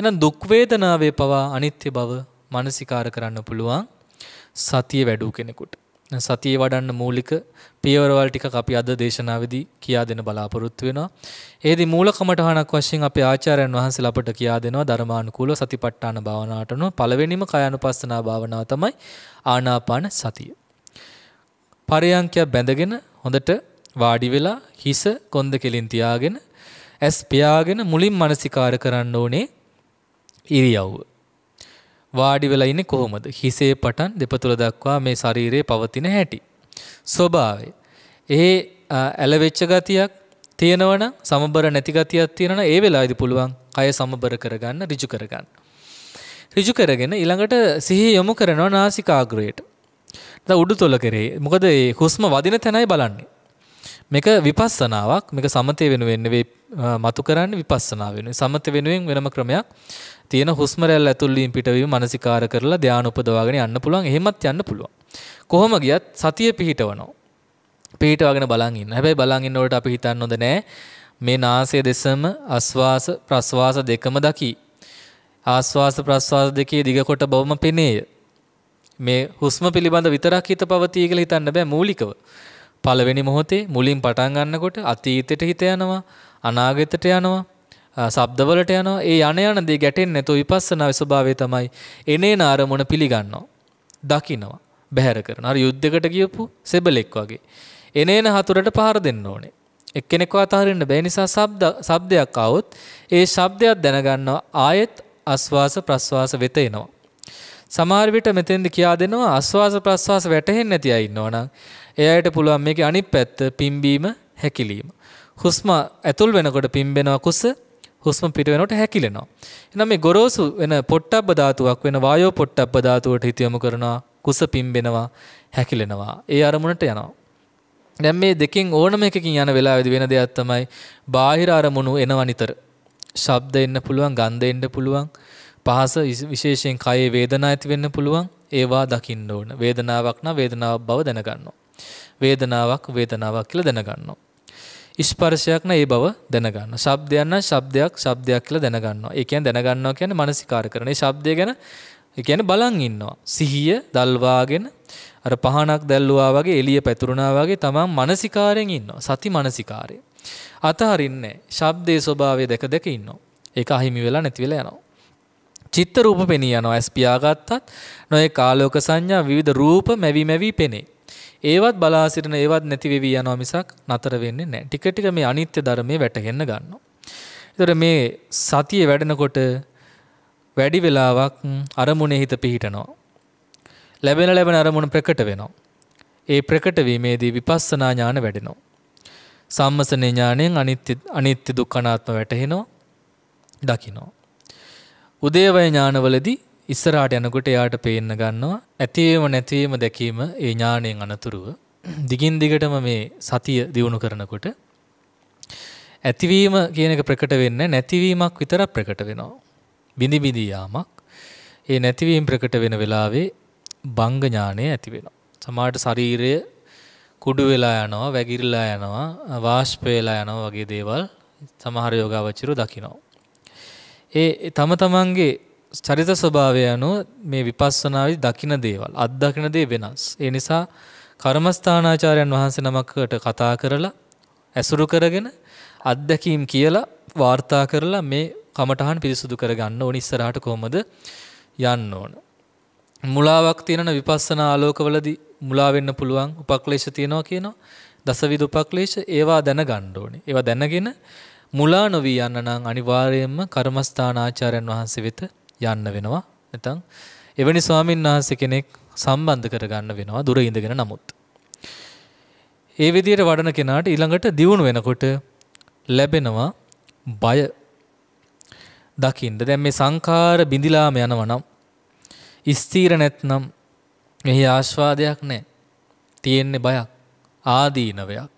එහෙනම් දුක් වේදනාවේ පවා අනිත්‍ය බව මානසිකාර කරන්න පුළුවන් සතිය වැඩූ කෙනෙකුට. සතිය වඩන්න මූලික පියවරවල් ටිකක් අපි අද දේශනාවේදී කියා දෙන බලාපොරොත්තු වෙනවා. ඒදී මූල කමඨහනක් වශයෙන් අපේ ආචාර්යයන් වහන්සේලා අපට කියා දෙනවා ධර්මානුකූලව සතිපට්ඨාන භාවනාවට අනුව පළවෙනිම කායानुපස්සනා භාවනාව තමයි ආනාපාන සතිය. පරයන්කය බැඳගෙන හොඳට වාඩි වෙලා හිස කොන්ද කෙලින් තියාගෙන ඇස් පියාගෙන මුලින් මානසිකාර කරන්න ඕනේ ඉරියව්ව. වාඩි වෙලා ඉන්නේ කොහොමද? හිසේ පටන් දෙපතුල දක්වා මේ ශරීරයේ පවතින හැටි. ස්වභාවය. ඒ ඇලවෙච්ච ගතියක් තියෙනවනම් සමබර නැති ගතියක් තියෙනවනම් ඒ වෙලාවේදී පුළුවන් කය සමබර කරගන්න ඍජු කරගන්න. ඍජු කරගෙන ඊළඟට සිහිය යොමු කරනවා නාසිකාග්‍රයට. දැන් උඩුතොල කරේ. මොකද මේ හුස්ම වදින තැනයි බලන්නේ. මේක විපස්සනාවක්. මේක සමතේ වෙනුවෙන් නෙවෙයි මතු කරන්නේ විපස්සනා වෙනුවෙන්. සමත වෙනුවෙන් වෙනම ක්‍රමයක් තියෙන හුස්ම රැල්ල ඇතුල්වීම පිටවීම මානසිකාර කරලා ධානය උපදවාගෙන යන්න පුළුවන්. එහෙමත් යන්න පුළුවන්. කොහොම ගියත් සතිය පිහිටවනවා. පිහිටවගෙන බලන් ඉන්න. හැබැයි බලන් ඉන්නකොට අපි හිතන්න හොඳ නෑ. මේ නාසය දෙසම ආස්වාස ප්‍රස්වාස දෙකම දකි. ආස්වාස ප්‍රස්වාස දෙකේ දිග කොට බවම පෙනේය. මේ හුස්ම පිළිබඳ විතරක් හිත පවතී කියලා හිතන්න බෑ මූලිකව. පළවෙනි මොහොතේ මුලින් පටන් ගන්නකොට අතීතයට හිත යනවා අනාගතයට යනවා සබ්දවලට යනවා. ඒ යන යන දේ ගැටෙන්නේ නැතෝ විපස්සනා ස්වභාවය තමයි එනේන අරමුණ පිළිගන්නවා. දකිනවා. බැහැර කරනවා. අර යුද්ධයකට ගියපු සෙබලෙක් වගේ. එනේන හතුරට පහර දෙන්න ඕනේ. එක්කෙනෙක්ව අතහරින්න බැහැ නිසා ශබ්ද ශබ්දයක් આવොත් ඒ ශබ්දයක් දැනගන්නවා ආයෙත් ආස්වාස ප්‍රස්වාස වෙත එනවා. සමහර විට මෙතෙන්ද කියා දෙනවා ආස්වාස ප්‍රස්වාස වැටහෙන්නේ නැති අය ඉන්නවනම් ඒ අයට පුළුවන් මේකේ අනිත් පැත්ත පිම්බීම හැකිලිම. හුස්ම ඇතුල් වෙනකොට පිම්බෙනවා කුස හුස්ම පිට වෙනකොට හැකිලෙනවා. එහෙනම් මේ ගොරෝසු වෙන පොට්ටබ්බ ධාතුවක් වෙන වායෝ පොට්ටබ්බ ධාතුවට හිත යොමු කරනවා. කුස පිම්බෙනවා, හැකිලෙනවා. ඒ අරමුණට යනවා. දැන් මේ දෙකෙන් ඕනම එකකින් යන වෙලාවෙදි වෙන දෙයක් තමයි බාහිර අරමුණු එනවා නිතර. ශබ්ද එන්න පුළුවන්, ගන්ධ එන්න පුළුවන්, පහස විශේෂයෙන් කයේ වේදනා ඇති වෙන්න පුළුවන්. ඒවා දකින්න ඕන. වේදනාවක් නම් වේදනාවක් බව දැනගන්නවා. වේදනාවක් වේදනාවක් කියලා දැනගන්නවා. ස්පර්ශයක් න ඒ බව දැනගන්න. ශබ්දයන්න ශබ්දයක් ශබ්දයක් කියලා දැනගන්නවා. ඒ කියන්නේ දැනගන්නවා කියන්නේ මානසිකාර කරන. ඒ ශබ්දය ගැන ඒ කියන්නේ බලන් ඉන්නවා. සිහිය දල්වාගෙන අර පහනක් දැල්ලුවා වගේ එළිය පැතුරුණා වගේ තමන් මානසිකාරයෙන් ඉන්නවා. සති මානසිකාරය. අතහරින්නේ ශබ්දයේ ස්වභාවය දැක දැක ඉන්නවා. ඒක අහිමි වෙලා නැති වෙලා යනවා. චිත්ත රූප පෙනී යනවා. ඇස් පියාගත්තත් නොයේ කාලෝක සංඥා විවිධ රූප මැවි මැවි පෙනේ. ඒවත් බලා සිටින ඒවත් නැති වෙවි යනවා මිසක් නතර වෙන්නේ නැහැ. ටික ටික මේ අනිත්‍ය ධර්මයේ වැටහෙන්න ගන්නවා. ඒතර මේ සතිය වැඩෙනකොට වැඩි වෙලාවක් අරමුණේ හිත පිහිටනවා. ලැබෙන ලැබෙන අරමුණ ප්‍රකට වෙනවා. ඒ ප්‍රකට වීමේදී විපස්සනා ඥාන වැඩෙනවා. සම්මසනේ ඥාණයෙන් අනිත්‍ය අනිත්‍ය දුක්ඛනාත්ම වැටහෙනවා. දකිනවා. උදේවය ඥානවලදී ඉස්සරහට යනකොට එයාට පේන්න ගන්නවා ඇතිවීම නැතිවීම දැකීම ඒ ඥාණයෙන් අනතුරුව දිගින් දිගටම මේ සතිය දියුණු කරනකොට ඇතිවීම කියන එක ප්‍රකට වෙන්නේ නැතිවීමක් විතරක් ප්‍රකට වෙනවා බිඳි බිඳි යාමක් ඒ නැතිවීම ප්‍රකට වෙන වෙලාවේ බංග ඥාණය ඇති වෙනවා සමහරට ශරීරය කුඩු වෙලා යනවා වැగిරිලා යනවා වාෂ්ප වෙලා යනවා වගේ දේවල් සමහර යෝගාවචරු දකිනවා ඒ තම තමන්ගේ චරිත ස්වභාවය අනුව මේ විපස්සනාවේ දකින දේවල් අත්දකින දේ වෙනස්. ඒ නිසා කර්මස්ථානාචාර්යයන් වහන්සේ නමකට කතා කරලා ඇසුරු කරගෙන අත්දැකීම් කියලා වාර්තා කරලා මේ කමඨහන් පිරිසුදු කරගන්න ඕනි ඉස්සරහට කොහොමද යන්න ඕන. මුලාවක් තියෙන විපස්සනා ආලෝකවලදී මුලා වෙන්න පුළුවන් උපක්ලේශ තියෙනවා කියනවා. දසවිධ උපක්ලේශ ඒවා දැනගන්න ඕනේ. ඒවා දැනගෙන මුලා නොවී යන්න නම් අනිවාර්යයෙන්ම කර්මස්ථානාචාර්යයන් වහන්සේ වෙත යන්න වෙනවා. නැත්නම් එවැනි ස්වාමීන් වහන්සේ කෙනෙක් සම්බන්ධ කරගන්න වෙනවා දුර ඉඳගෙන නමුත්. ඒ විදිහට වඩන කෙනාට ඊළඟට දියුණු වෙනකොට ලැබෙනවා බය. දකින්න දැන් මේ සංඛාර බිඳිලාම යනවා නම් ස්ථීර නැත්නම් මෙහි ආස්වාදයක් නැහැ. තියෙන්නේ බයක් ආදීනවයක්.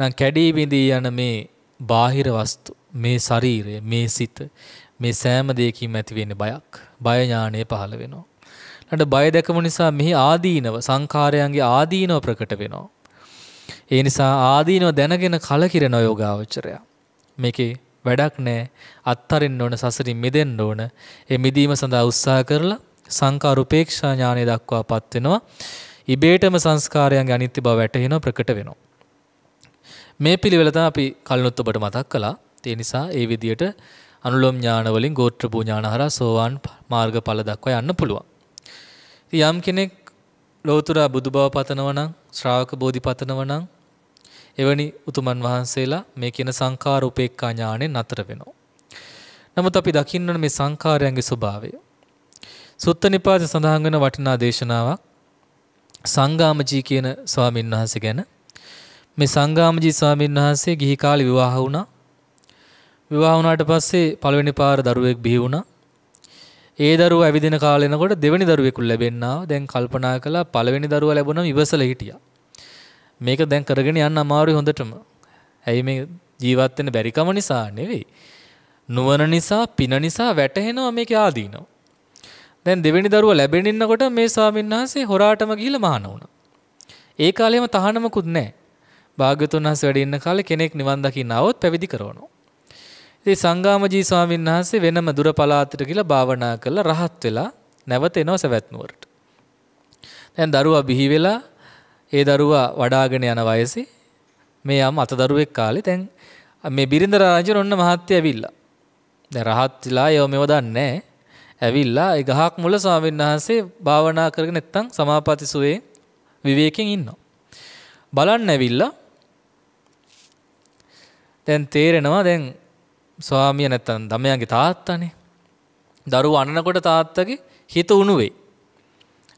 නම් කැඩී බිඳී යන මේ බාහිර වස්තු මේ ශරීරය මේ සිත මේ සෑම දෙයකින්ම ඇති වෙන්නේ බයක්. බය ඥාණය පහළ වෙනවා. ඊළඟ බය දැකම නිසා මෙහි ආදීනව සංඛාරයන්ගේ ආදීනව ප්‍රකට වෙනවා. ඒ නිසා ආදීනව දැනගෙන කලකිරෙන යෝගාවචරය. මේකේ වැඩක් නැහැ. අත්තරින්න ඕන සසරින් මිදෙන්න ඕන. ඒ මිදීම සඳහා උත්සාහ කරලා සංකාර උපේක්ෂා ඥානය දක්වාපත් වෙනවා. ඉබේටම සංස්කාරයන්ගේ අනිත්‍ය බව වැටහෙනවා ප්‍රකට වෙනවා. මේ පිළිවෙල තමයි අපි කලිනුත් ඔබට මතක් කළා. ඒ නිසා ඒ විදිහට අනුලෝම ඥාන වලින් ගෝත්‍ර භූඥාන හරහා සෝවාන් මාර්ගඵල දක්වා යන්න පුළුවන්. යම් කෙනෙක් ලෝතුරා බුදුබව පතනවා නම් ශ්‍රාවක බෝධි පතනවා නම් එවැනි උතුමන් වහන්සේලා මේ කියන සංඛාර උපේක්ඛා ඥාණයෙන් නතර වෙනවා. නමුත් අපි දකින්න මේ සංඛාරයන්ගේ ස්වභාවය. සුත්ත නිපාත සඳහන් වෙන වටිනා දේශනාවක් සංගාමජී කියන ස්වාමීන් වහන්සේ ගැන මේ සංගාමජී ස්වාමීන් වහන්සේ ගිහි කාලේ විවාහ වුණා විවාහ වුණාට පස්සේ පළවෙනි පාර දරුවෙක් බිහි වුණා. ඒ දරුවා ඇවිදින කාලේ එනකොට දෙවෙනි දරුවෙකුත් ලැබෙන්න ආවා. දැන් කල්පනා කළා පළවෙනි දරුවා ලැබුණම ඉවසලා හිටියා. මේක දැන් කරගෙන යන්න අමාරුයි හොඳටම. ඇයි මේ ජීවත් වෙන බැරිකම නිසා නෙවෙයි. නුවණ නිසා, පින නිසා වැටහෙනවා මේකේ ආදීනවා. දැන් දෙවෙනි දරුවා ලැබෙනින්නකොට මේ ස්වාමීන් වහන්සේ හොරාටම ගිහිල්ලා මහාන වුණා. ඒ කාලේම තහනමකුත් නැහැ. භාග්‍යතුන් වහන්සේ වැඩ ඉන්න කාලේ කෙනෙක් නිවන් දකින්න આવොත් පැවිදි කරවනවා. ඉතින් සංගාමජී ස්වාමීන් වහන්සේ වෙනම දුර පළාතට ගිහිලා භාවනා කරලා රහත් වෙලා නැවත එනවා සවැත් නුවරට. දැන් දරුවා බිහි වෙලා ඒ දරුවා වඩාගෙන යන වයසේ මේ යම් අත දරුවෙක් කාලේ දැන් මේ බිරින්ද රාජුන් ඔන්න මහත්ය ඇවිල්ලා. දැන් රහත් වෙලා ඒව මේව දන්නේ ඇවිල්ලා ඒ ගහක් මුල ස්වාමීන් වහන්සේ භාවනා කරගෙන නැත්තම් සමාපatti සුවේ විවේකයෙන් ඉන්නවා. බලන්න ඇවිල්ලා දැන් තේරෙනවා දැන් ස්වාමිය නැත්තන් දමයන්ගේ තාත්තනේ දරු අන්නකොට තාත්තගේ හිත උණුවේ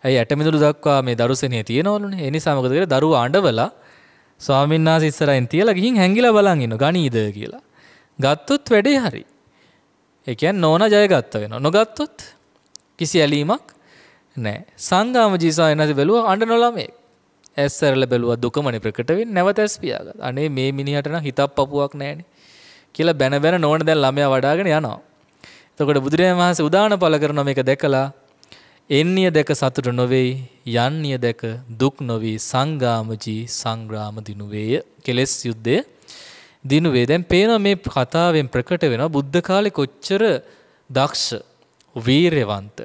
ඇයි ඇටමිදුළු දක්වා මේ දරුසෙනේ තියෙනවලුනේ ඒ නිසා මොකද කියලා දරුවා අඬවලා ස්වාමීන් වහන්සේ ඉස්සරහින් තියලා ගිහින් හැංගිලා බලන් ඉන්න ගණීද කියලා ගත්තොත් වැඩේ හරි ඒ කියන්නේ නෝනා ජයගත්ත වෙනවා නොගත්තොත් කිසි ඇලීමක් නැහැ සංගාම ජීසායනස බැලුවා අඬන ළමේ ඇස්සරල බැලුවා දුකමනේ ප්‍රකට වෙන්නේ නැවත ඇස් පියාගත් අනේ මේ මිනිහට නම් හිතක් පපුවක් නැහැනේ කියලා බැන බැන නෝන දැන් ළමයා වඩාගෙන යනවා. එතකොට බුදුරජාණන් වහන්සේ උදාන පළ කරන මේක දැකලා එන්නිය දැක සතුට නොවේයි යන්නිය දැක දුක් නොවේ සංගාමජී සංග්‍රාම දිනුවේය කෙලෙස් යුද්ධය දිනුවේ. දැන් පේනවා මේ කතාවෙන් ප්‍රකට වෙනවා බුද්ධ කාලේ කොච්චර දක්ෂ වීරයවන්ත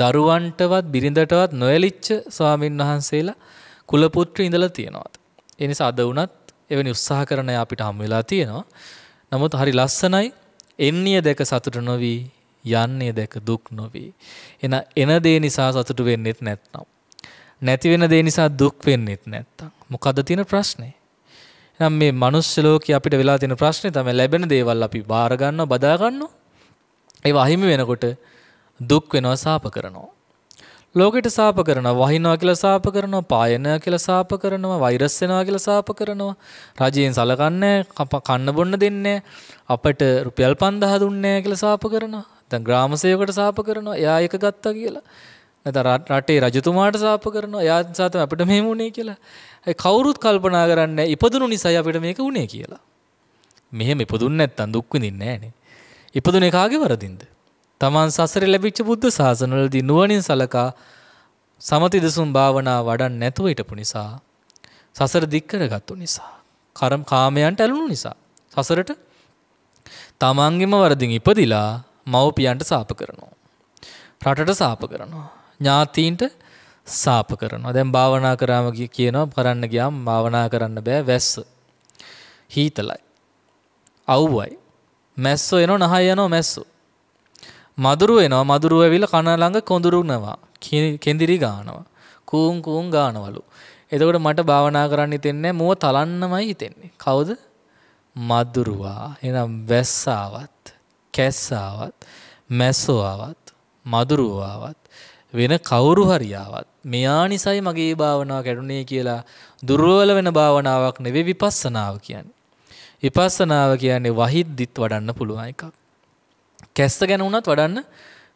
දරුවන්ටවත් බිරිඳටවත් නොඇලිච්ච ස්වාමින් වහන්සේලා කුලපුත්‍ර ඉඳලා තියෙනවාද. එනිසා අද වුණත් එවැනි උත්සාහ කරන අපිට හම් වෙලා තියෙනවා. නමුත් හරි ලස්සනයි එන්නේ දැක සතුට නොවී යන්නේ දැක දුක් නොවී එන එන දේ නිසා සතුට වෙන්නෙත් නැත්නම් නැති වෙන දේ නිසා දුක් වෙන්නෙත් නැත්නම් මොකද තියෙන ප්‍රශ්නේ එහෙනම් මේ මනුස්ස ලෝකේ අපිට වෙලා තියෙන ප්‍රශ්නේ තමයි ලැබෙන දේවල් අපි බාර ගන්නවා බදා ගන්නවා ඒව අහිමි වෙනකොට දුක් වෙනවා සාප කරනවා ලෝකෙට සාප කරනවා වහිනවා කියලා සාප කරනවා පායන කියලා සාප කරනවා වෛරස් වෙනවා කියලා සාප කරනවා රජයෙන් සලකන්නේ කන්න බොන්න දෙන්නේ අපට රුපියල් 5000 දුන්නේ කියලා සාප කරනවා දැන් ග්‍රාම සේවකට සාප කරනවා එයා එක ගත්තා කියලා නැත්නම් රටේ රජතුමාට සාප කරනවා එයා නිසා තමයි අපිට මෙහෙම වුනේ කියලා ඒ කවුරුත් කල්පනා කරන්නේ ඉපදුණු නිසායි අපිට මේක වුනේ කියලා මෙහෙම ඉපදුන්නේ නැත්තම් දුක් විඳින්නේ නැහනේ ඉපදුනේ කාගේ වරදින්ද තමන් සසර ලැබිච්ච බුද්ධ ශාසනවලදී නුවණින් සලකා සමති දසුන් භාවනා වඩන් නැතුව හිටපු නිසා සසර දික් කරගත්තු නිසා කරම් කාමයන්ට ඇලුණු නිසා සසරට තමන්ගෙම වරදින් ඉපදිලා මව්පියන්ට සාප කරනවා රටට සාප කරනවා ඥාතීන්ට සාප කරනවා දැන් භාවනා කරාම කියනවා කරන්න ගියාම භාවනා කරන්න බෑ වැස්ස හීතලයි අව්වයි මැස්සෝ එනවා නහය යනවා මැස්සෝ මදුරු එනවා මදුරු ඇවිල්ලා කන ළඟ කොඳුරුනවා කෙඳිරි ගානවා කූන් කූන් ගානවලු එතකොට මට භාවනා කරන්න හිතෙන්නේ මුව තලන්නමයි හිතෙන්නේ කවුද මදුරුවා එහෙනම් වැස්සාවත් කැස්සාවත් මැස්සාවත් මදුරුවාවත් වෙන කවුරු හරි ආවත් මෙයා නිසයි මගේ භාවනාව කැඩුනේ කියලා දුර්වල වෙන භාවනාවක් නෙවෙයි විපස්සනාව කියන්නේ විපස්සනාව කියන්නේ වහිද්දිත් වඩන්න පුළුවන් එකක් කැස්ස ගැන වුණත් වඩන්න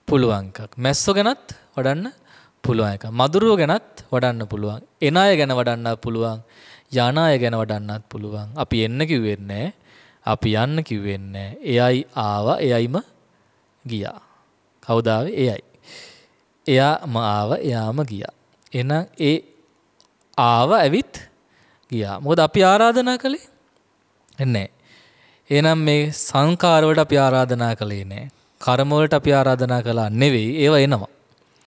පුළුවන් එකක්. මැස්සෝ ගැනත් වඩන්න පුළුවන් එකක්. මදුරුව ගැනත් වඩන්න පුළුවන්. එන අය ගැන වඩන්නත් පුළුවන්. යන අය ගැන වඩන්නත් පුළුවන්. අපි එන්න කිව්වෙත් නෑ. අපි යන්න කිව්වෙත් නෑ. එයයි ආවා, එයයිම ගියා. කවුද එයයි. එයාම ආව, එයාම ගියා. එහෙනම් ඒ ආව ඇවිත් ගියා. මොකද අපි ආරාධනා කළේ? නැහැ. එහෙනම් මේ සංකාරවලට අපි ආරාධනා කළේ නෑ. කර්ම වලට අපි ආරාධනා කළා නෙවෙයි. ඒවා එනවා.